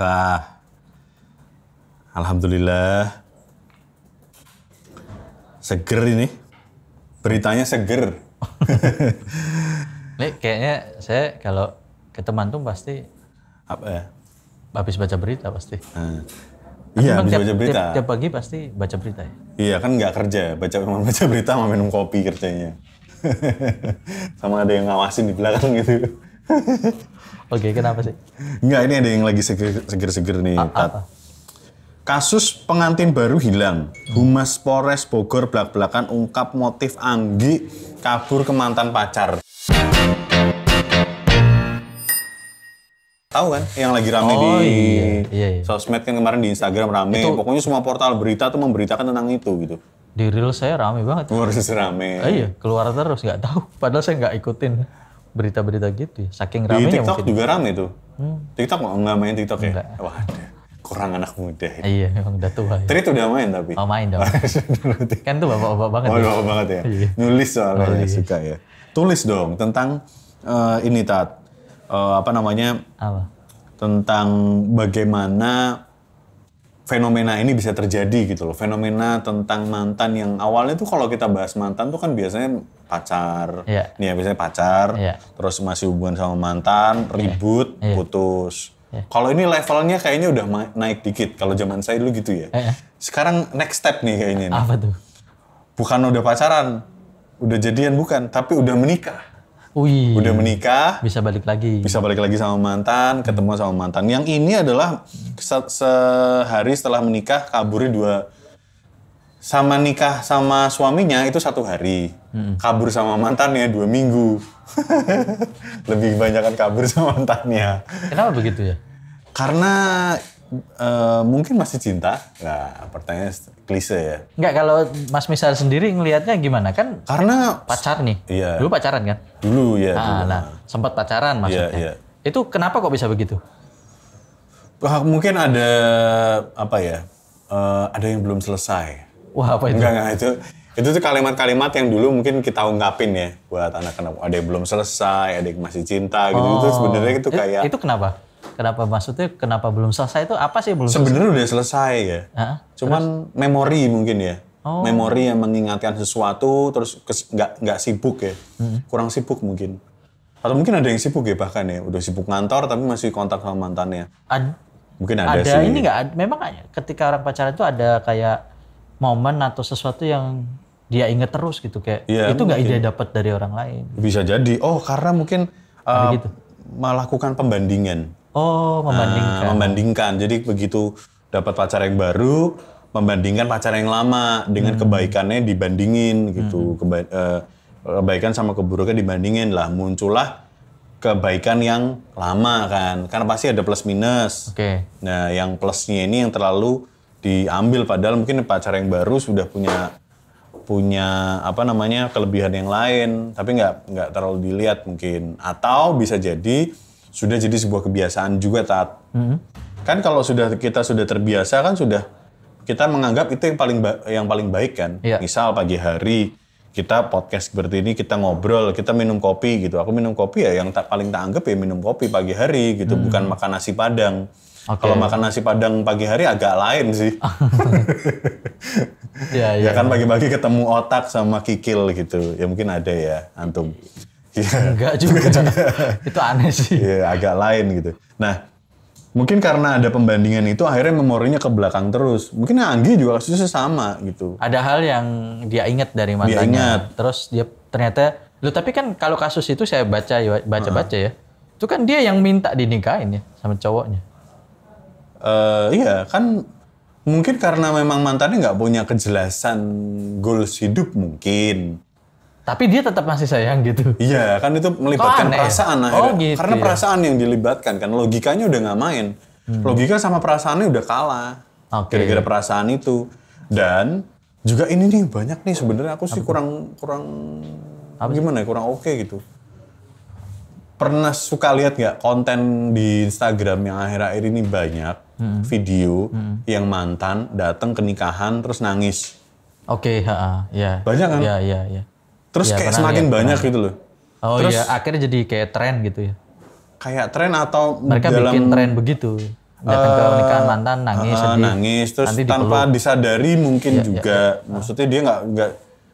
Ah, Alhamdulillah. Seger ini. Beritanya seger. ini kayaknya saya kalau ke teman tuh pasti apa ya? Habis baca berita pasti. Hmm. Iya, habis baca berita. Tiap, tiap pagi pasti baca berita ya. Iya, kan nggak kerja, ya? baca baca berita sama minum kopi kerjanya. sama ada yang ngawasin di belakang gitu. Oke, okay, kenapa sih? Enggak, ini ada yang lagi seger-seger nih, A Apa? Kasus pengantin baru hilang. Humas Polres Bogor belak-belakan ungkap motif Anggi kabur ke mantan pacar. Tahu kan yang lagi rame oh, di iya, iya, iya. sosmed kan kemarin di Instagram rame. Itu, Pokoknya semua portal berita tuh memberitakan tentang itu gitu di real saya rame banget. Oh, reels rame. iya, keluar terus nggak tahu. Padahal saya nggak ikutin berita-berita gitu ya. Saking ramai Di TikTok juga ramai tuh. Hmm. TikTok nggak main TikTok ya? Enggak. Wah, kurang anak muda. Ya. Iya, memang udah tua. Ya. Trit udah main tapi. Oh main dong. kan tuh bapak-bapak banget. Oh, ya. bapak banget ya. Iya. Nulis soalnya oh, iya. suka ya. Tulis dong tentang uh, ini tat. Uh, apa namanya? Apa? Tentang bagaimana fenomena ini bisa terjadi gitu loh. Fenomena tentang mantan yang awalnya tuh kalau kita bahas mantan tuh kan biasanya pacar. Yeah. Nih ya biasanya pacar, yeah. terus masih hubungan sama mantan, iya. ribut, yeah. Yeah. putus. Yeah. Kalau ini levelnya kayaknya udah naik dikit kalau zaman saya dulu gitu ya. Yeah. Sekarang next step nih kayaknya. Nih. Apa tuh? Bukan udah pacaran, udah jadian bukan, tapi udah menikah. Ui, udah menikah, bisa balik lagi. Bisa balik lagi sama mantan, ketemu sama mantan. Yang ini adalah se sehari setelah menikah kaburnya dua sama nikah sama suaminya itu satu hari. Hmm. Kabur sama mantannya dua minggu. Lebih banyak kan kabur sama mantannya. Kenapa begitu ya? Karena uh, mungkin masih cinta? Nah, pertanyaan klise ya. Enggak, kalau Mas Misal sendiri ngelihatnya gimana kan? Karena pacar nih. Iya. Dulu pacaran kan? Dulu ya. Nah, dulu. nah sempat pacaran iya, maksudnya. Iya, iya. Itu kenapa kok bisa begitu? Wah, mungkin ada apa ya? Uh, ada yang belum selesai. Wah, apa itu? Enggak, enggak itu. Itu tuh kalimat-kalimat yang dulu mungkin kita ungkapin ya buat anak-anak. Ada yang belum selesai, ada yang masih cinta gitu. Oh. Itu sebenarnya itu oh. kayak Itu kenapa? Kenapa maksudnya kenapa belum selesai itu apa sih belum Sebenarnya udah selesai ya. Hah? Cuman memori mungkin ya. Oh. Memori yang mengingatkan sesuatu terus nggak nggak sibuk ya. Hmm. Kurang sibuk mungkin. Atau mungkin ada yang sibuk ya bahkan ya, udah sibuk ngantor tapi masih kontak sama mantannya. Ad, mungkin ada, ada sih. ini nggak? Memang ketika orang pacaran itu ada kayak momen atau sesuatu yang dia inget terus gitu kayak ya, itu nggak ide dapat dari orang lain. Bisa jadi. Oh karena mungkin uh, gitu. melakukan pembandingan. Oh, nah, membandingkan. Nah, membandingkan. Jadi begitu dapat pacar yang baru, membandingkan pacar yang lama dengan hmm. kebaikannya dibandingin gitu. Hmm. Keba eh, kebaikan sama keburukan dibandingin lah muncullah kebaikan yang lama kan. Karena pasti ada plus minus. Oke. Okay. Nah, yang plusnya ini yang terlalu diambil padahal mungkin pacar yang baru sudah punya punya apa namanya kelebihan yang lain tapi nggak nggak terlalu dilihat mungkin atau bisa jadi sudah jadi sebuah kebiasaan juga taat. Mm -hmm. Kan kalau sudah kita sudah terbiasa kan sudah kita menganggap itu yang paling yang paling baik kan. Yeah. Misal pagi hari kita podcast seperti ini kita ngobrol, kita minum kopi gitu. Aku minum kopi ya yang tak paling tak anggap ya minum kopi pagi hari gitu, mm. bukan makan nasi padang. Okay. Kalau makan nasi padang pagi hari agak lain sih. ya, ya. ya kan pagi-pagi ketemu otak sama kikil gitu. Ya mungkin ada ya antum. Yeah. Enggak juga. itu aneh sih. Iya, agak lain gitu. Nah, mungkin karena ada pembandingan itu akhirnya memorinya ke belakang terus. Mungkin Anggi juga kasusnya sama gitu. Ada hal yang dia ingat dari mantannya Dia ingat. Terus dia ternyata, lu tapi kan kalau kasus itu saya baca ya, baca-baca ya. Itu kan dia yang minta dinikahin ya sama cowoknya. Uh, iya, kan mungkin karena memang mantannya nggak punya kejelasan goals hidup mungkin tapi dia tetap masih sayang gitu. Iya, kan itu melibatkan aneh, ya? perasaan ya? akhirnya. gitu, Karena ya? perasaan yang dilibatkan kan logikanya udah nggak main. Hmm. Logika sama perasaannya udah kalah. kira Gara-gara perasaan itu. Dan juga ini nih banyak nih sebenarnya aku sih Apa? kurang kurang Apa? gimana ya kurang oke okay gitu. Pernah suka lihat nggak konten di Instagram yang akhir-akhir ini banyak hmm. video hmm. yang mantan datang ke nikahan terus nangis. Oke, okay, ya. Yeah. Banyak kan? Iya, yeah, iya, yeah, iya Terus ya, kayak pernah, semakin ya, banyak pernah. gitu loh. Oh Terus, iya, akhirnya jadi kayak tren gitu ya. Kayak tren atau mereka dalam, bikin tren begitu. Datang uh, ke eh, pernikahan mantan nangis uh, Nangis terus Nanti tanpa dipeluk. disadari mungkin ya, juga. Ya, ya. Maksudnya dia nggak nggak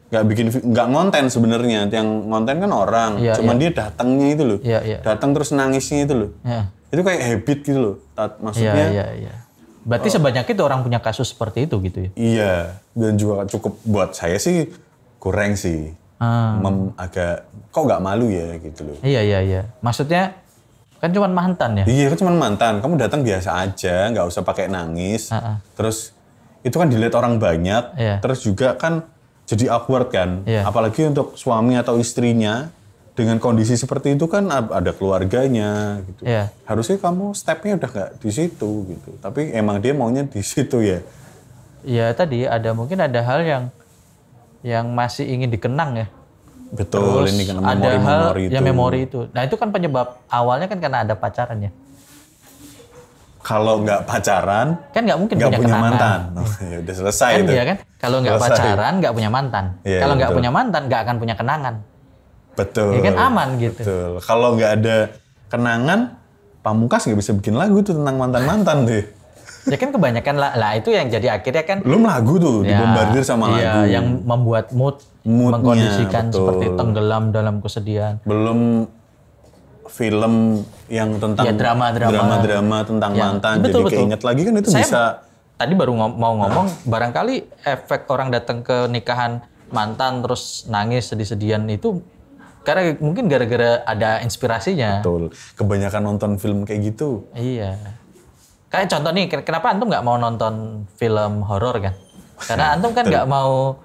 nggak bikin nggak ngonten sebenarnya. Yang ngonten kan orang. Ya, Cuman ya. dia datangnya itu loh. Ya, ya. Datang terus nangisnya itu loh. Ya. Itu kayak habit gitu loh. Maksudnya ya, ya, ya. Berarti oh. sebanyak itu orang punya kasus seperti itu gitu ya? Iya, dan juga cukup buat saya sih kurang sih ah. agak kok nggak malu ya gitu loh. Iya iya iya. Maksudnya kan cuma mantan ya? Iya kan cuma mantan. Kamu datang biasa aja, nggak usah pakai nangis. Ah, ah. Terus itu kan dilihat orang banyak. Iya. Terus juga kan jadi awkward kan. Iya. Apalagi untuk suami atau istrinya dengan kondisi seperti itu kan ada keluarganya gitu. Ya. Harusnya kamu stepnya udah nggak di situ gitu. Tapi emang dia maunya di situ ya. Ya tadi ada mungkin ada hal yang yang masih ingin dikenang ya. Betul, Terus ini kan memori, ada hal memori itu. Ya memori itu. Nah itu kan penyebab awalnya kan karena ada pacaran ya. Kalau nggak pacaran, kan nggak mungkin gak punya, punya mantan. Oh, ya udah selesai kan, itu. Iya kan? Kalau nggak pacaran, nggak punya mantan. Ya, Kalau iya, nggak punya mantan, nggak akan punya kenangan. Betul. Ya kan aman gitu. Betul. Kalau nggak ada kenangan, Pamungkas nggak bisa bikin lagu tuh tentang mantan-mantan deh ya kan kebanyakan lah, lah itu yang jadi akhirnya kan belum lagu tuh ya, dibombardir sama ya, lagu yang membuat mood Moodnya, mengkondisikan betul. seperti tenggelam dalam kesedihan belum film yang tentang ya, drama drama drama drama tentang ya, mantan betul, jadi betul. keinget lagi kan itu Saya bisa tadi baru ngom mau ngomong nah. barangkali efek orang datang ke nikahan mantan terus nangis sedih-sedihan itu karena mungkin gara-gara ada inspirasinya. Betul. Kebanyakan nonton film kayak gitu. Iya. Kayak contoh nih, kenapa antum nggak mau nonton film horor kan? Karena antum kan nggak mau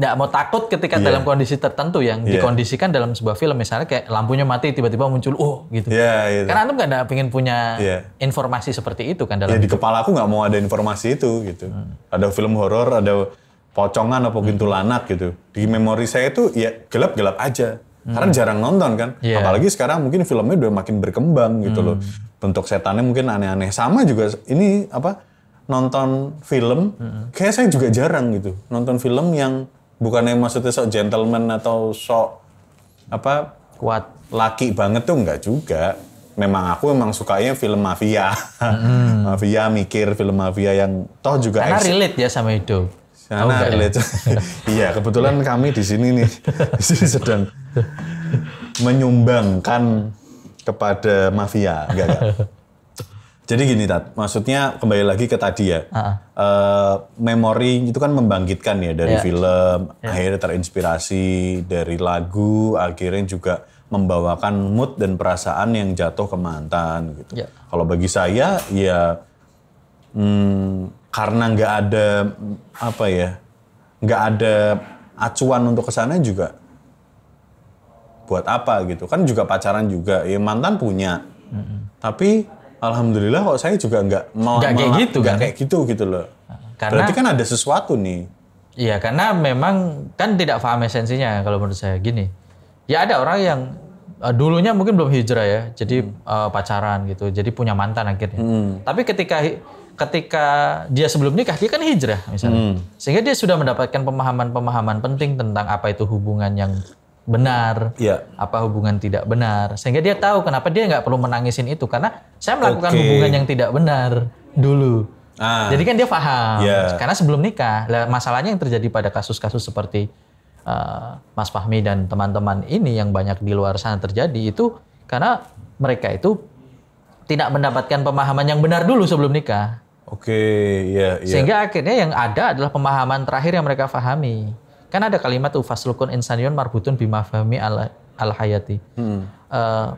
nggak mau takut ketika yeah. dalam kondisi tertentu yang yeah. dikondisikan dalam sebuah film misalnya kayak lampunya mati tiba-tiba muncul oh gitu. Yeah, yeah. Karena antum nggak pengen punya yeah. informasi seperti itu kan dalam. Yeah, di kepala aku nggak mau ada informasi itu gitu. Hmm. Ada film horor, ada pocongan atau hmm. pintu hmm. gitu. Di memori saya itu ya gelap-gelap aja. Hmm. Karena jarang nonton kan. Yeah. Apalagi sekarang mungkin filmnya udah makin berkembang gitu hmm. loh bentuk setannya mungkin aneh-aneh. Sama juga ini apa nonton film, hmm. kayak saya juga jarang gitu nonton film yang bukannya maksudnya sok gentleman atau sok apa kuat laki banget tuh nggak juga. Memang aku memang sukanya film mafia, hmm. mafia mikir film mafia yang toh juga karena relate ya sama hidup. Karena oh, relate. iya kebetulan kami di sini nih di sini sedang menyumbangkan kepada mafia, enggak enggak. Jadi gini Tat, maksudnya kembali lagi ke tadi ya. Uh -uh. Uh, memori itu kan membangkitkan ya dari yeah. film, yeah. akhirnya terinspirasi dari lagu, akhirnya juga membawakan mood dan perasaan yang jatuh ke mantan gitu. Yeah. Kalau bagi saya ya hmm, karena nggak ada apa ya, nggak ada acuan untuk kesana juga buat apa gitu kan juga pacaran juga ya mantan punya hmm. tapi alhamdulillah kok saya juga nggak mau nggak kayak gitu kan? kayak gitu gitu loh karena, berarti kan ada sesuatu nih iya karena memang kan tidak paham esensinya kalau menurut saya gini ya ada orang yang uh, dulunya mungkin belum hijrah ya, jadi uh, pacaran gitu, jadi punya mantan akhirnya. Hmm. Tapi ketika ketika dia sebelum nikah dia kan hijrah misalnya, hmm. sehingga dia sudah mendapatkan pemahaman-pemahaman penting tentang apa itu hubungan yang benar, ya. apa hubungan tidak benar, sehingga dia tahu kenapa dia nggak perlu menangisin itu karena saya melakukan okay. hubungan yang tidak benar dulu. Ah. Jadi kan dia paham ya. karena sebelum nikah, masalahnya yang terjadi pada kasus-kasus seperti uh, Mas Fahmi dan teman-teman ini yang banyak di luar sana terjadi itu karena mereka itu tidak mendapatkan pemahaman yang benar dulu sebelum nikah. Oke, okay, ya. Yeah, Sehingga akhirnya yang ada adalah pemahaman terakhir yang mereka pahami. Kan ada kalimat tuh faslukun insanion marbutun bimafami al, al hayati. Hmm. Uh,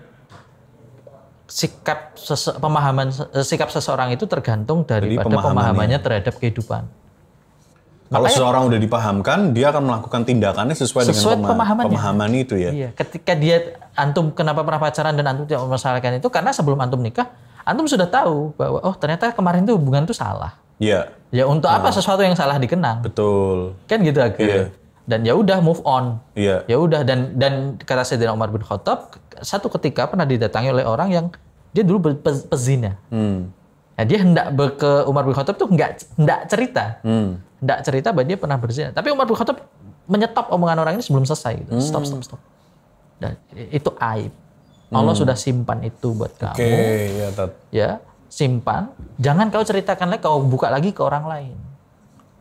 sikap pemahaman eh, sikap seseorang itu tergantung daripada pemahamannya. terhadap kehidupan. Kalau Makanya, seseorang udah dipahamkan, dia akan melakukan tindakannya sesuai, sesuai dengan pemahaman pemahaman itu ya. Iya, ketika dia antum kenapa pernah pacaran dan antum tidak memasalahkan itu karena sebelum antum nikah, antum sudah tahu bahwa oh ternyata kemarin itu hubungan itu salah. Iya. Ya untuk nah. apa hmm. sesuatu yang salah dikenang? Betul. Kan gitu akhirnya. Iya dan ya udah move on. Iya. Ya udah dan dan kata Sayyidina Umar bin Khattab satu ketika pernah didatangi oleh orang yang dia dulu pezina. Hmm. Nah, dia hendak ke Umar bin Khattab tuh nggak nggak cerita. Hmm. Nggak cerita bahwa dia pernah berzina. Tapi Umar bin Khattab menyetop omongan orang ini sebelum selesai gitu. Hmm. Stop stop stop. Dan itu aib. Allah hmm. sudah simpan itu buat kamu. Oke, okay, ya, tat. ya, simpan. Jangan kau ceritakan lagi, kau buka lagi ke orang lain.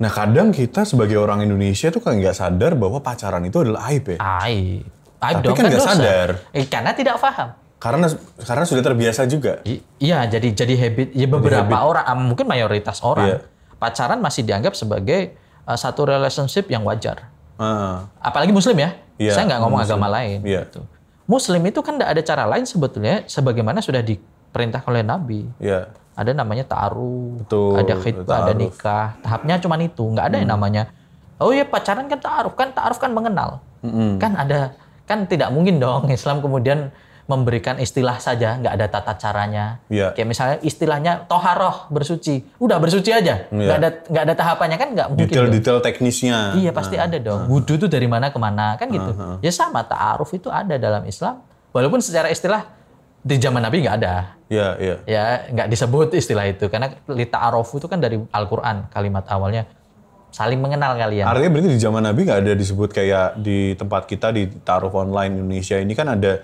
Nah kadang kita sebagai orang Indonesia tuh kan nggak sadar bahwa pacaran itu adalah aib ya. Aib. Aib Tapi dong, kan, kan nggak sadar. Eh, karena tidak paham. Karena karena sudah terbiasa juga. I, iya, jadi jadi habit. Ya beberapa habit. orang, ah, mungkin mayoritas orang yeah. pacaran masih dianggap sebagai uh, satu relationship yang wajar. Uh. Apalagi Muslim ya. Yeah. Saya nggak ngomong muslim. agama lain. Yeah. Gitu. Muslim itu kan tidak ada cara lain sebetulnya, sebagaimana sudah diperintahkan oleh Nabi. Yeah ada namanya ta'aruf, ada khidbah, ada nikah. Tahapnya cuma itu, nggak ada hmm. yang namanya oh ya pacaran kan ta'aruf kan ta'aruf kan mengenal. Hmm. Kan ada kan tidak mungkin dong Islam kemudian memberikan istilah saja, nggak ada tata caranya. Ya. Kayak misalnya istilahnya toharoh bersuci, udah bersuci aja, yeah. nggak ada nggak ada tahapannya kan nggak mungkin. Detail-detail teknisnya. Iya pasti nah. ada dong. Nah. Wudhu itu dari mana ke mana kan gitu. Uh, nah, huh nah. Ya sama taaruf itu ada dalam Islam, walaupun secara istilah di zaman Nabi nggak ada. Iya, iya. Ya, nggak disebut istilah itu karena lita arofu itu kan dari Al-Qur'an kalimat awalnya saling mengenal kalian. Artinya berarti di zaman Nabi nggak ada disebut kayak di tempat kita di taruh online Indonesia ini kan ada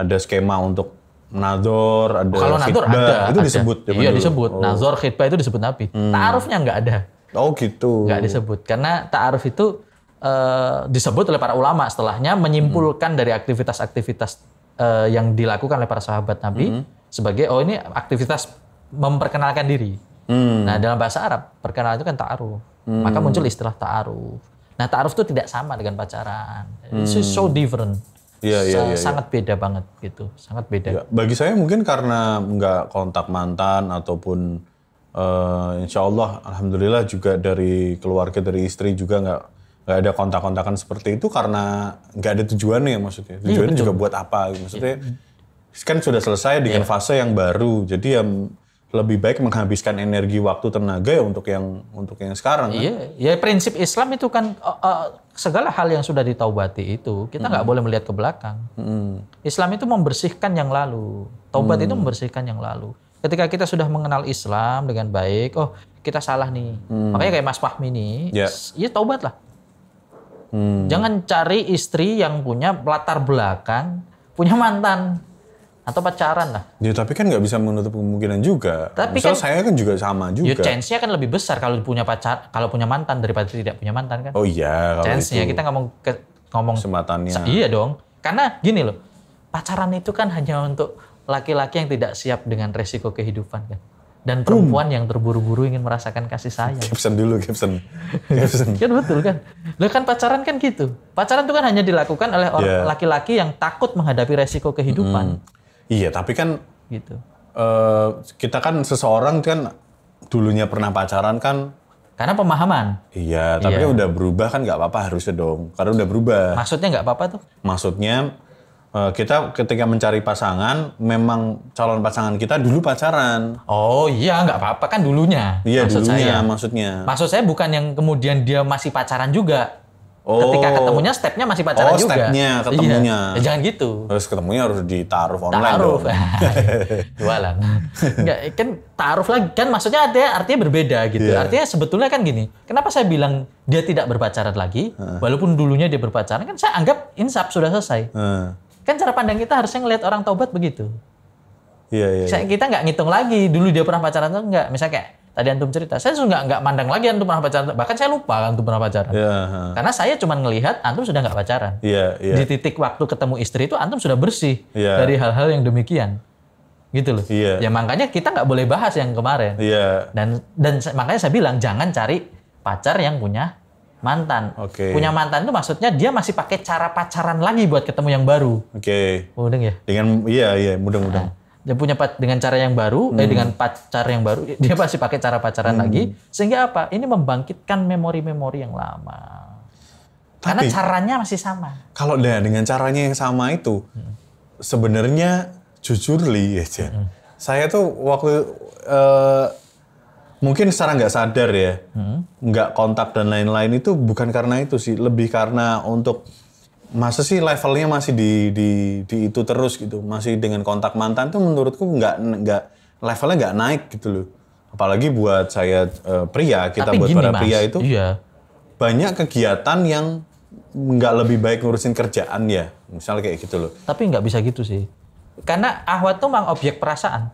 ada skema untuk nador, ada Kalau nador ada, itu ada. disebut. Iya, dulu. disebut. Oh. Nazor, khitbah itu disebut Nabi. Hmm. Ta'arufnya nggak ada. Oh, gitu. Nggak disebut karena ta'aruf itu uh, disebut oleh para ulama setelahnya menyimpulkan hmm. dari aktivitas-aktivitas uh, yang dilakukan oleh para sahabat Nabi mm -hmm. sebagai oh ini aktivitas memperkenalkan diri. Mm. Nah, dalam bahasa Arab perkenalan itu kan ta'aruf. Mm. Maka muncul istilah ta'aruf. Nah, ta'aruf itu tidak sama dengan pacaran. Mm. It's so different. Ya, ya, ya, sangat ya. beda banget gitu, sangat beda. Ya, bagi saya mungkin karena nggak kontak mantan ataupun uh, insya Allah, alhamdulillah juga dari keluarga dari istri juga nggak nggak ada kontak-kontakan seperti itu karena nggak ada tujuannya maksudnya iya, tujuannya juga buat apa gitu. maksudnya iya. kan sudah selesai dengan yeah. fase yang baru jadi yang lebih baik menghabiskan energi waktu tenaga ya untuk yang untuk yang sekarang kan? iya ya prinsip Islam itu kan uh, uh, segala hal yang sudah ditaubati itu kita nggak hmm. boleh melihat ke belakang hmm. Islam itu membersihkan yang lalu taubat hmm. itu membersihkan yang lalu ketika kita sudah mengenal Islam dengan baik oh kita salah nih hmm. makanya kayak Mas Fahmi nih yeah. ya, ya taubat lah Hmm. Jangan cari istri yang punya latar belakang, punya mantan atau pacaran lah. Ya tapi kan nggak bisa menutup kemungkinan juga. Tapi kan, saya kan juga sama ya, juga. Ya chance-nya kan lebih besar kalau punya pacar, kalau punya mantan daripada tidak punya mantan kan. Oh iya. Chance-nya kita ngomong ke, ngomong kesempatannya. Iya dong. Karena gini loh, pacaran itu kan hanya untuk laki-laki yang tidak siap dengan resiko kehidupan kan dan hmm. perempuan hmm. yang terburu-buru ingin merasakan kasih sayang. Caption dulu, caption. caption. kan iya, betul kan? Lah kan pacaran kan gitu. Pacaran itu kan hanya dilakukan oleh orang yeah. laki-laki yang takut menghadapi resiko kehidupan. Mm. Iya, tapi kan gitu. Uh, kita kan seseorang kan dulunya pernah pacaran kan karena pemahaman. Iya, tapi iya. udah berubah kan nggak apa-apa harusnya dong. Karena udah berubah. Maksudnya nggak apa-apa tuh? Maksudnya Eh, kita ketika mencari pasangan memang calon pasangan kita dulu pacaran. Oh iya nggak apa-apa kan dulunya. Iya maksud dulunya saya. maksudnya. Maksud saya bukan yang kemudian dia masih pacaran juga. Oh. Ketika ketemunya stepnya masih pacaran oh, juga. Oh stepnya iya. ketemunya. Iya. Ya, jangan gitu. Harus ketemunya harus ditaruh online taruh. dong. Jualan. Enggak, kan taruh lagi kan maksudnya artinya artinya berbeda gitu. Yeah. Artinya sebetulnya kan gini. Kenapa saya bilang dia tidak berpacaran lagi, uh. walaupun dulunya dia berpacaran kan saya anggap insap sudah selesai. Uh Kan cara pandang kita harusnya ngelihat orang taubat begitu. Iya, iya. iya. Kita nggak ngitung lagi dulu dia pernah pacaran atau nggak. Misalnya kayak tadi antum cerita, saya sudah nggak mandang lagi antum pernah pacaran. Bahkan saya lupa antum pernah pacaran. Iya, Karena saya cuma ngelihat antum sudah nggak pacaran. Iya, iya. Di titik waktu ketemu istri itu antum sudah bersih iya. dari hal-hal yang demikian gitu loh. Iya. Ya makanya kita nggak boleh bahas yang kemarin. Iya. Dan dan makanya saya bilang jangan cari pacar yang punya mantan. Okay. Punya mantan itu maksudnya dia masih pakai cara pacaran lagi buat ketemu yang baru. Oke. Okay. Mudeng ya? Dengan iya iya mudeng mudeng. Nah, dia punya dengan cara yang baru, eh, hmm. eh dengan pacar yang baru, dia masih pakai cara pacaran hmm. lagi. Sehingga apa? Ini membangkitkan memori-memori yang lama. Tapi, Karena caranya masih sama. Kalau dah dengan caranya yang sama itu, hmm. sebenarnya jujur li ya Jen. Hmm. Saya tuh waktu uh, mungkin secara nggak sadar ya, hmm. nggak hmm. kontak dan lain-lain itu bukan karena itu sih, lebih karena untuk masa sih levelnya masih di di di itu terus gitu, masih dengan kontak mantan tuh menurutku nggak nggak levelnya nggak naik gitu loh. Apalagi buat saya uh, pria, kita Tapi buat gini, para mas, pria itu iya. banyak kegiatan yang nggak lebih baik ngurusin kerjaan ya, misalnya kayak gitu loh. Tapi nggak bisa gitu sih, karena ahwat tuh mang objek perasaan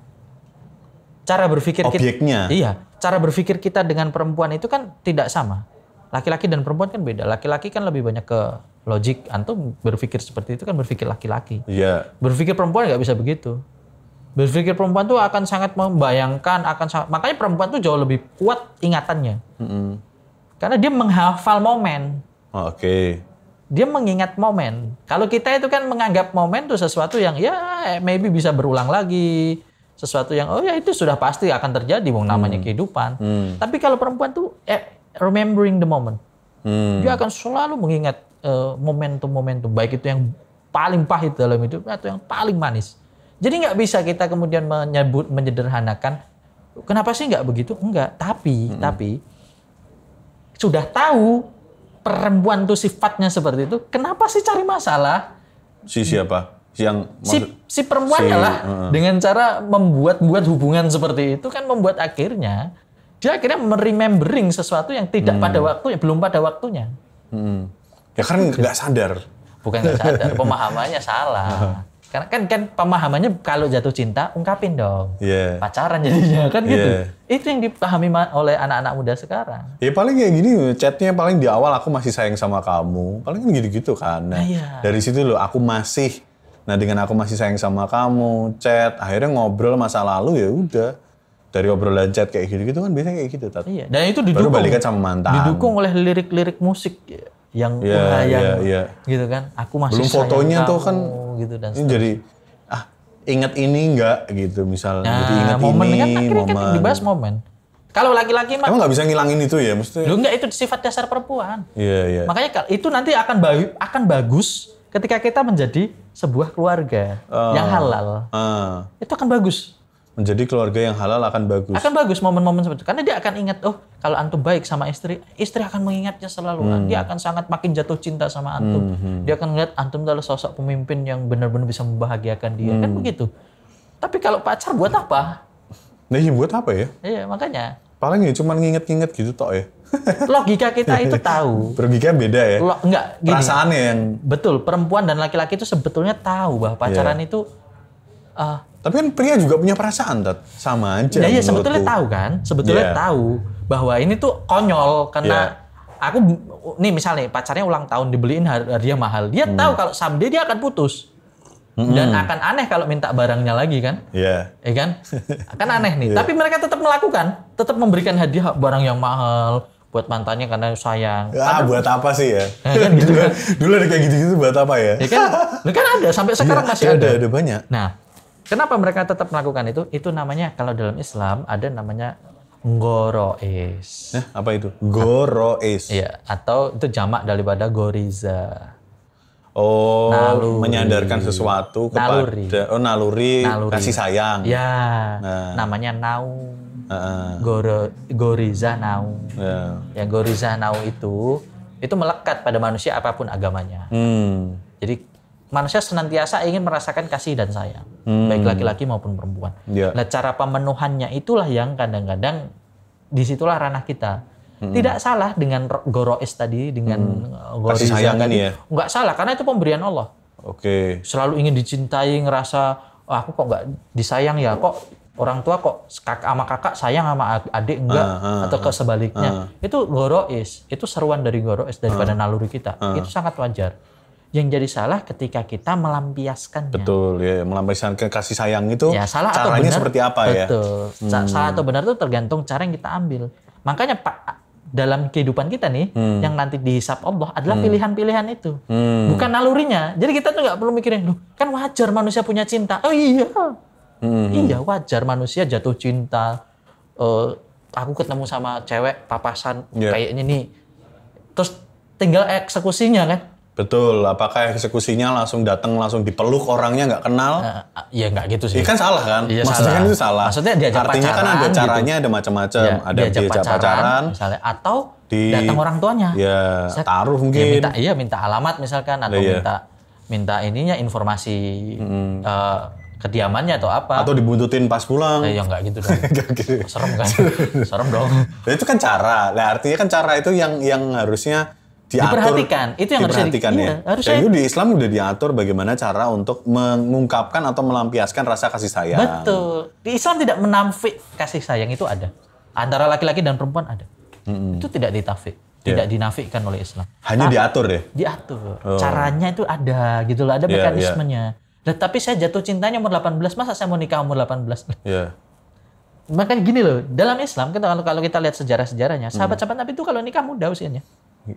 cara berpikir Objeknya. kita iya cara berpikir kita dengan perempuan itu kan tidak sama laki-laki dan perempuan kan beda laki-laki kan lebih banyak ke logik antum berpikir seperti itu kan berpikir laki-laki iya berpikir perempuan nggak bisa begitu berpikir perempuan tuh akan sangat membayangkan akan sangat, makanya perempuan tuh jauh lebih kuat ingatannya mm -hmm. karena dia menghafal momen oh, oke okay. dia mengingat momen kalau kita itu kan menganggap momen tuh sesuatu yang ya maybe bisa berulang lagi sesuatu yang oh ya itu sudah pasti akan terjadi mau hmm. namanya hmm. kehidupan. Hmm. Tapi kalau perempuan tuh eh, remembering the moment. Hmm. Dia akan selalu mengingat eh, momentum-momentum uh, baik itu yang paling pahit dalam hidup atau yang paling manis. Jadi nggak bisa kita kemudian menyebut menyederhanakan kenapa sih nggak begitu? Enggak, tapi hmm. tapi sudah tahu perempuan tuh sifatnya seperti itu, kenapa sih cari masalah? Si siapa? yang si si perempuannya si, lah uh. dengan cara membuat-buat hubungan seperti itu kan membuat akhirnya dia akhirnya meremembering sesuatu yang tidak hmm. pada waktunya belum pada waktunya hmm. ya karena nggak sadar bukan nggak sadar pemahamannya salah karena kan kan pemahamannya kalau jatuh cinta ungkapin dong yeah. pacaran jadinya kan gitu yeah. itu yang dipahami oleh anak-anak muda sekarang ya paling kayak gini chatnya paling di awal aku masih sayang sama kamu paling kan gitu-gitu kan nah, yeah. dari situ loh aku masih Nah dengan aku masih sayang sama kamu, chat, akhirnya ngobrol masa lalu ya udah dari obrolan chat kayak gitu gitu kan biasanya kayak gitu tat. Iya. Dan itu didukung. Baru sama mantan. Didukung oleh lirik-lirik musik yang yeah, yeah, yeah. gitu kan. Aku masih belum fotonya kamu, tuh kan gitu dan ini jadi ah inget ini enggak gitu misalnya. Nah, jadi inget momen ini, kan momen. kan dibahas momen. Kalau laki-laki mah emang nggak bisa ngilangin itu ya maksudnya. Lu enggak itu sifat dasar perempuan. Iya yeah, iya. Yeah. Makanya itu nanti akan akan bagus ketika kita menjadi sebuah keluarga uh, yang halal, uh, itu akan bagus. Menjadi keluarga yang halal akan bagus. Akan bagus momen-momen seperti itu. Karena dia akan ingat, oh kalau antum baik sama istri, istri akan mengingatnya selalu. Hmm. Dia akan sangat makin jatuh cinta sama antum. Hmm. hmm. Dia akan melihat antum adalah sosok pemimpin yang benar-benar bisa membahagiakan dia. Kan hmm. Kan begitu. Tapi kalau pacar buat apa? Nah, buat apa ya? Iya, makanya. Paling ya cuman nginget-nginget gitu toh ya. Logika kita itu tahu. Logikanya beda ya. Lo, enggak gini. Perasaannya yang Betul, perempuan dan laki-laki itu sebetulnya tahu bahwa iya. pacaran yeah. itu uh, tapi kan pria juga punya perasaan, Tat. Sama aja. Nah, iya, sebetulnya tahu kan? Sebetulnya yeah. tahu bahwa ini tuh konyol karena yeah aku nih misalnya pacarnya ulang tahun dibeliin hadiah mahal dia hmm. tahu kalau someday dia akan putus Mm-hmm. Dan akan aneh kalau minta barangnya lagi kan? Iya. Yeah. Ya kan? Akan aneh nih. yeah. Tapi mereka tetap melakukan, tetap memberikan hadiah barang yang mahal buat mantannya karena sayang. Ah, Padahal, buat apa sih ya? ya kan gitu kan. dulu ada kayak gitu-gitu buat apa ya? Ya kan? Nah, kan ada sampai iya, sekarang yeah, masih ada. Ada ada banyak. Nah, kenapa mereka tetap melakukan itu? Itu namanya kalau dalam Islam ada namanya ngorois. Eh, apa itu? Gorois. Iya, atau itu jamak daripada goriza. Oh, naluri. menyandarkan sesuatu kepada naluri. oh naluri, naluri. kasih sayang. Ya. Nah. Namanya nau. Uh. Goro, goriza nau. Yeah. Ya, goriza nau itu itu melekat pada manusia apapun agamanya. Hmm. Jadi manusia senantiasa ingin merasakan kasih dan sayang, hmm. baik laki-laki maupun perempuan. Yeah. Nah, cara pemenuhannya itulah yang kadang-kadang disitulah ranah kita tidak salah dengan gorois tadi dengan hmm. gorois uh, kasih sayang tadi. Kan ya nggak salah karena itu pemberian Allah oke okay. selalu ingin dicintai ngerasa oh, aku kok nggak disayang ya kok orang tua kok kak sama kakak sayang sama adik enggak uh, uh, atau ke sebaliknya uh. itu gorois itu seruan dari gorois daripada uh, naluri kita uh. itu sangat wajar yang jadi salah ketika kita melampiaskannya. Betul ya, melampiaskan kasih sayang itu. Ya, salah caranya atau benar, seperti apa ya? betul. ya? Hmm. Salah atau benar itu tergantung cara yang kita ambil. Makanya Pak dalam kehidupan kita nih hmm. yang nanti dihisap Allah adalah hmm. pilihan-pilihan hmm. itu hmm. bukan nalurinya jadi kita tuh nggak perlu mikirin loh kan wajar manusia punya cinta oh iya hmm. iya wajar manusia jatuh cinta uh, aku ketemu sama cewek papasan yeah. kayaknya nih terus tinggal eksekusinya kan Betul, apakah eksekusinya langsung datang langsung dipeluk orangnya nggak kenal? Uh, ya nggak gitu sih. Ya kan salah kan? Ya, Maksudnya salah. kan itu salah. Maksudnya diajak Artinya kan pacaran. Artinya kan ada gitu. caranya gitu. ada macam-macam. Ya, ada diajak, diajak pacaran, pacaran misalnya atau di, datang orang tuanya. Iya, ya, Saya, taruh mungkin. Ya, minta, iya minta alamat misalkan atau ya, minta ya. minta ininya informasi hmm. uh, kediamannya atau apa? Atau dibuntutin pas pulang? Eh, ya nggak gitu dong. Gitu. Serem kan? Serem dong. Nah, itu kan cara. Nah, artinya kan cara itu yang yang harusnya diatur, diperhatikan. Itu yang diperhatikan harus ya. Iya, harus Ya, di Islam udah diatur bagaimana cara untuk mengungkapkan atau melampiaskan rasa kasih sayang. Betul. Di Islam tidak menafik kasih sayang itu ada. Antara laki-laki dan perempuan ada. Mm-hmm. Itu tidak ditafik, yeah. tidak dinafikan oleh Islam. Hanya Tapi, diatur deh. Ya? Diatur. Oh. Caranya itu ada gitu loh, ada yeah, ya. mekanismenya. Yeah. Tapi saya jatuh cintanya umur 18, masa saya mau nikah umur 18? Yeah makanya gini loh dalam Islam kita kalau kalau kita lihat sejarah sejarahnya sahabat sahabat Nabi itu kalau nikah muda usianya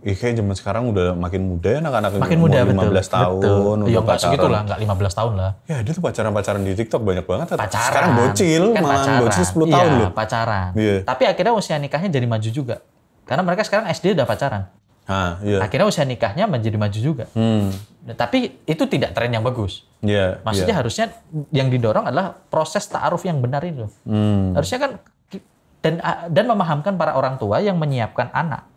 Ih, kayak zaman sekarang udah makin muda ya anak-anak makin muda 15 betul, tahun betul. udah ya, pacaran. segitu lah, enggak 15 tahun lah. Ya, dia tuh pacaran-pacaran di TikTok banyak banget. Pacaran. Sekarang bocil, kan malah pacaran. bocil 10 iya, tahun loh. pacaran. Iya. Tapi akhirnya usia nikahnya jadi maju juga. Karena mereka sekarang SD udah pacaran. Ha, ah, iya. Akhirnya usia nikahnya menjadi maju juga. Hmm. Tapi itu tidak tren yang bagus. Yeah, iya. Maksudnya yeah. harusnya yang didorong adalah proses ta'aruf yang benar itu. Hmm. Harusnya kan dan ah, dan memahamkan para orang tua yang menyiapkan anak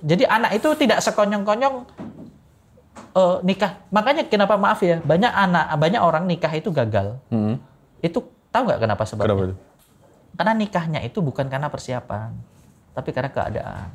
jadi anak itu tidak sekonyong-konyong uh, nikah. Makanya kenapa maaf ya, banyak anak, banyak orang nikah itu gagal. Hmm. Itu tahu nggak kenapa sebabnya? Kenapa itu? Karena nikahnya itu bukan karena persiapan, tapi karena keadaan.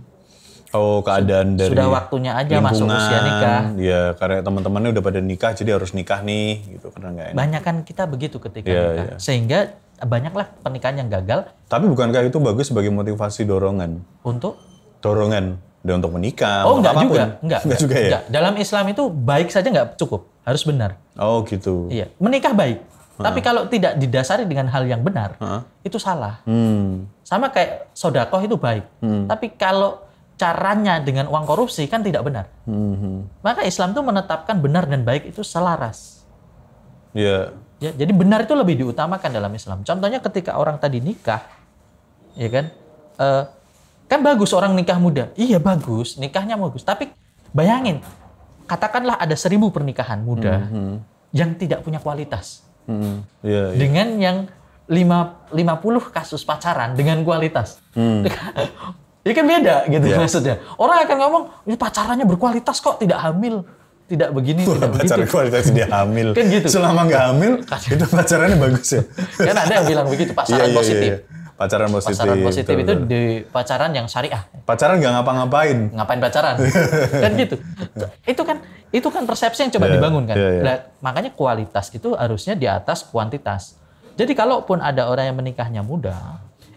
Oh, keadaan dari sudah waktunya aja masuk usia nikah. Iya, karena teman-temannya udah pada nikah, jadi harus nikah nih, gitu karena nggak enak. Banyak kan kita begitu ketika ya, nikah, ya. sehingga banyaklah pernikahan yang gagal. Tapi bukankah itu bagus sebagai motivasi dorongan? Untuk? Dorongan dan untuk menikah. Oh, untuk enggak juga, enggak, enggak juga ya. Enggak. Dalam Islam itu baik saja enggak cukup, harus benar. Oh, gitu. Iya, menikah baik. Ha. Tapi ah. kalau tidak didasari dengan hal yang benar, ha. Ah. itu salah. Hmm. Sama kayak sodakoh itu baik. Hmm. Tapi kalau caranya dengan uang korupsi kan tidak benar. Hmm. Maka Islam itu menetapkan benar dan baik itu selaras. Iya. Ya, jadi benar itu lebih diutamakan dalam Islam. Contohnya ketika orang tadi nikah, ya kan? Uh, Kan bagus orang nikah muda. Iya bagus, nikahnya bagus. Tapi bayangin, katakanlah ada seribu pernikahan muda mm -hmm. yang tidak punya kualitas. Mm -hmm. Iya, yeah, yeah. Dengan yang lima puluh kasus pacaran dengan kualitas. Mm. ya kan beda gitu yeah. maksudnya. Orang akan ngomong, ini pacarannya berkualitas kok, tidak hamil tidak begini Wah, tidak pacar begitu. kualitas dia hamil kan gitu selama nggak hamil kan. itu pacarannya bagus ya kan ada yang bilang begitu pacaran yeah, yeah, positif yeah, yeah pacaran positif. Pacaran positif betul, itu di pacaran yang syariah. Pacaran nggak ngapa-ngapain. Ngapain pacaran? kan gitu. Itu kan itu kan persepsi yang coba yeah, dibangun kan. Yeah, iya, iya. yeah. makanya kualitas itu harusnya di atas kuantitas. Jadi kalaupun ada orang yang menikahnya muda,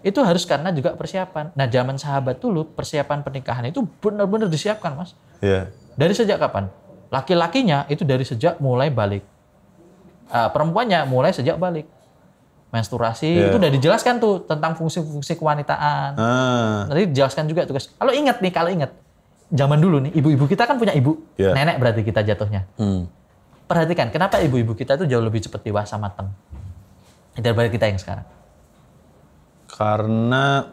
itu harus karena juga persiapan. Nah, zaman sahabat dulu persiapan pernikahan itu benar-benar disiapkan, Mas. Yeah. Dari sejak kapan? Laki-lakinya itu dari sejak mulai balik. Uh, perempuannya mulai sejak balik menstruasi yeah. itu udah dijelaskan tuh tentang fungsi-fungsi kewanitaan. Ah. Nanti dijelaskan juga tugas. Kalau ingat nih, kalau ingat zaman dulu nih ibu-ibu kita kan punya ibu, yeah. nenek berarti kita jatuhnya. Hmm. Perhatikan kenapa ibu-ibu kita itu jauh lebih cepat dewasa matang daripada kita yang sekarang. Karena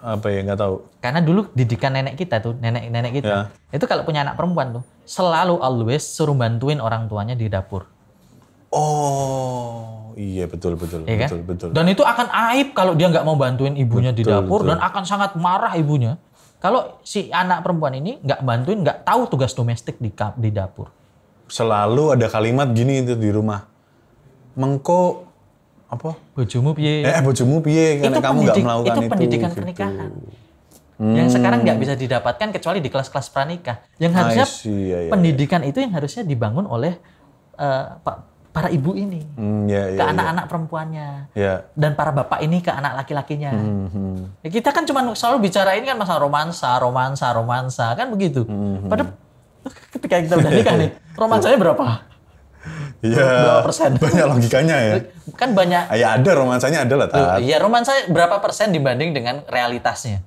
apa ya nggak tahu. Karena dulu didikan nenek kita tuh, nenek-nenek kita yeah. itu kalau punya anak perempuan tuh selalu always suruh bantuin orang tuanya di dapur Oh, iya betul betul iya betul, kan? betul betul. Dan itu akan aib kalau dia nggak mau bantuin ibunya betul, di dapur betul. dan akan sangat marah ibunya kalau si anak perempuan ini nggak bantuin, nggak tahu tugas domestik di di dapur. Selalu ada kalimat gini itu di rumah. Mengko apa? Bojomu piye? Eh, eh bojomu piye karena itu kamu nggak melakukan itu. Itu pendidikan gitu. pernikahan. Hmm. Yang sekarang nggak bisa didapatkan kecuali di kelas-kelas pranikah. Yang harusnya see, yeah, yeah, iya. pendidikan yeah. itu yang harusnya dibangun oleh uh, Pak para ibu ini mm, yeah, ke ya, ya. anak-anak yeah. perempuannya yeah. dan para bapak ini ke anak laki-lakinya. Mm-hmm. Ya, kita kan cuma selalu bicara ini kan masalah romansa, romansa, romansa kan begitu. Mm-hmm. Padahal ketika kita udah nikah nih, romansanya berapa? Iya. persen? Banyak logikanya ya. Kan banyak. Ah, ya ada romansanya ada lah. Iya romansa berapa persen dibanding dengan realitasnya?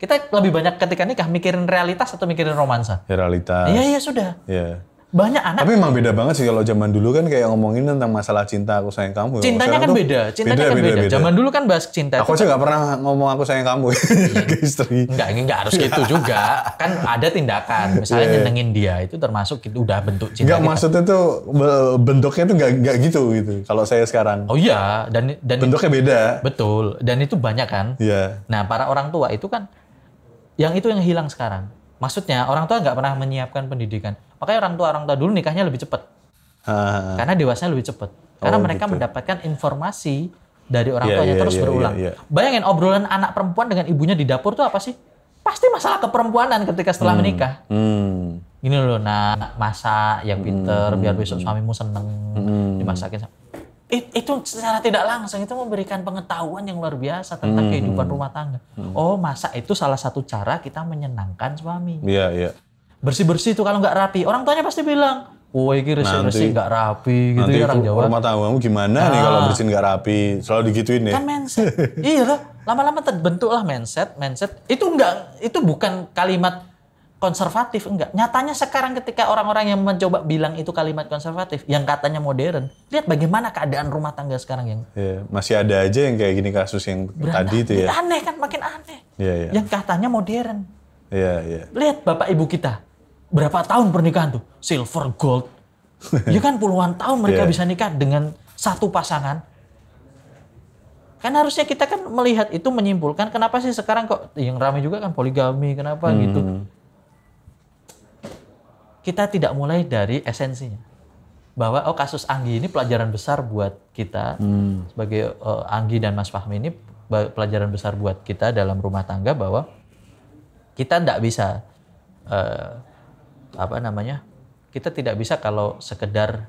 Kita lebih banyak ketika nikah mikirin realitas atau mikirin romansa? Ya, realitas. Iya iya sudah. Iya banyak anak. Tapi emang beda banget sih kalau zaman dulu kan kayak ngomongin tentang masalah cinta aku sayang kamu. Cintanya kan beda, cintanya beda, kan beda. beda, Zaman dulu kan bahas cinta. Aku aja kan- nggak pernah ngomong aku sayang kamu iya. ke istri. Enggak, enggak harus gitu juga. Kan ada tindakan, misalnya yeah. nyenengin dia itu termasuk itu udah bentuk cinta. Enggak maksudnya tuh bentuknya tuh enggak enggak gitu gitu. Kalau saya sekarang. Oh iya, dan dan bentuknya itu, beda. Betul. Dan itu banyak kan? Iya. Yeah. Nah, para orang tua itu kan yang itu yang hilang sekarang. Maksudnya orang tua nggak pernah menyiapkan pendidikan Makanya orang tua orang tua dulu nikahnya lebih cepat. Uh, Karena dewasanya lebih cepat. Karena oh, mereka gitu. mendapatkan informasi dari orang yeah, tuanya yeah, terus yeah, iya, berulang. Yeah, yeah. Bayangin obrolan anak perempuan dengan ibunya di dapur tuh apa sih? Pasti masalah keperempuanan ketika setelah hmm, menikah. Hmm. Gini loh, nah masak yang pinter hmm, biar hmm, besok hmm. suamimu seneng hmm. dimasakin. It, itu secara tidak langsung itu memberikan pengetahuan yang luar biasa tentang hmm. kehidupan hmm. rumah tangga. Hmm. Oh, masa itu salah satu cara kita menyenangkan suami. Iya, yeah, iya. Yeah bersih-bersih itu kalau nggak rapi, orang tuanya pasti bilang, Wah, oh, ini bersih nggak rapi gitu nanti ya orang Jawa. Rumah tanggamu gimana nah. nih kalau ah. bersih nggak rapi? Selalu digituin ya. Kan mindset. iya loh, lama-lama terbentuk lah mindset, mindset. Itu enggak itu bukan kalimat konservatif enggak. Nyatanya sekarang ketika orang-orang yang mencoba bilang itu kalimat konservatif, yang katanya modern, lihat bagaimana keadaan rumah tangga sekarang yang. Ya, masih ada aja yang kayak gini kasus yang berantah, tadi itu ya. Aneh kan makin aneh. Ya, ya. Yang katanya modern. Iya, iya. Lihat Bapak Ibu kita berapa tahun pernikahan tuh? Silver, gold. ya kan puluhan tahun mereka yeah. bisa nikah dengan satu pasangan. Kan harusnya kita kan melihat itu menyimpulkan kenapa sih sekarang kok yang ramai juga kan poligami, kenapa hmm. gitu. Kita tidak mulai dari esensinya. Bahwa oh kasus Anggi ini pelajaran besar buat kita hmm. sebagai uh, Anggi dan Mas Fahmi ini pelajaran besar buat kita dalam rumah tangga bahwa kita tidak bisa uh, apa namanya kita tidak bisa kalau sekedar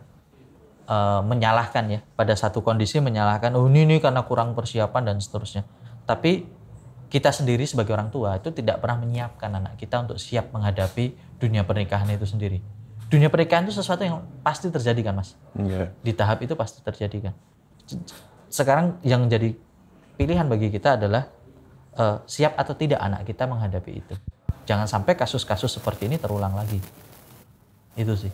uh, menyalahkan ya pada satu kondisi menyalahkan oh ini, ini karena kurang persiapan dan seterusnya tapi kita sendiri sebagai orang tua itu tidak pernah menyiapkan anak kita untuk siap menghadapi dunia pernikahan itu sendiri dunia pernikahan itu sesuatu yang pasti terjadi kan mas yeah. di tahap itu pasti terjadi kan sekarang yang jadi pilihan bagi kita adalah uh, siap atau tidak anak kita menghadapi itu Jangan sampai kasus-kasus seperti ini terulang lagi. Itu sih.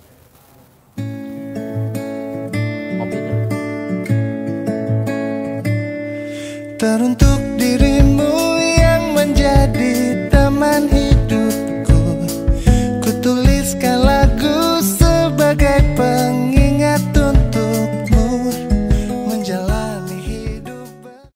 Teruntuk